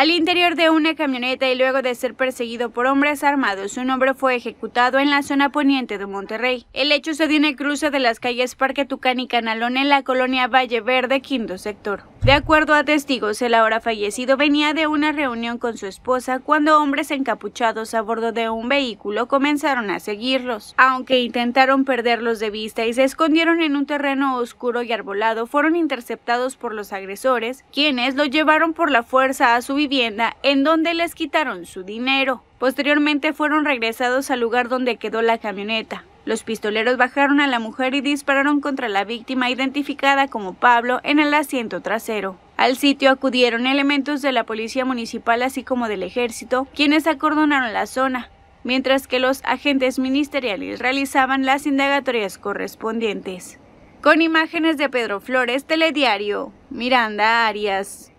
al interior de una camioneta y luego de ser perseguido por hombres armados, un hombre fue ejecutado en la zona poniente de Monterrey. El hecho se dio en el cruce de las calles Parque Tucán y Canalón en la colonia Valle Verde, quinto sector. De acuerdo a testigos, el ahora fallecido venía de una reunión con su esposa cuando hombres encapuchados a bordo de un vehículo comenzaron a seguirlos. Aunque intentaron perderlos de vista y se escondieron en un terreno oscuro y arbolado, fueron interceptados por los agresores, quienes lo llevaron por la fuerza a su vivienda en donde les quitaron su dinero. Posteriormente fueron regresados al lugar donde quedó la camioneta. Los pistoleros bajaron a la mujer y dispararon contra la víctima identificada como Pablo en el asiento trasero. Al sitio acudieron elementos de la policía municipal así como del ejército, quienes acordonaron la zona, mientras que los agentes ministeriales realizaban las indagatorias correspondientes. Con imágenes de Pedro Flores, Telediario, Miranda Arias.